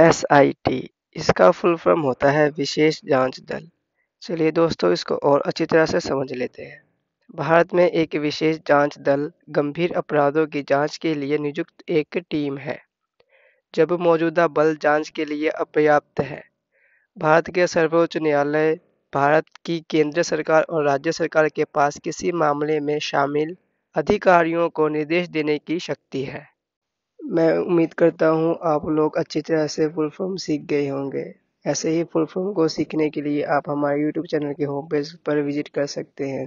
T इसका full form होता है विशेष जांच दल चलिए दोस्तों इसको और अच्छी तरह से समझ लेते हैं भारत में एक विशेष जांच दल गंभीर अपराधों की जांच के लिए नियुक्त एक टीम है जब मौजूदा बल जांच के लिए अपर्याप्त है भारत के सर्वोच्च न्यायालय भारत की केंद्र सरकार और राज्य सरकार के पास किसी मामले में शामिल अधिकारियों को निर्देश देने की शक्ति है मैं उम्मीद करता हूँ आप लोग अच्छी तरह से फुल फॉर्म सीख गए होंगे ऐसे ही फुल फॉर्म को सीखने के लिए आप हमारे यूट्यूब चैनल के होम पेज पर विजिट कर सकते हैं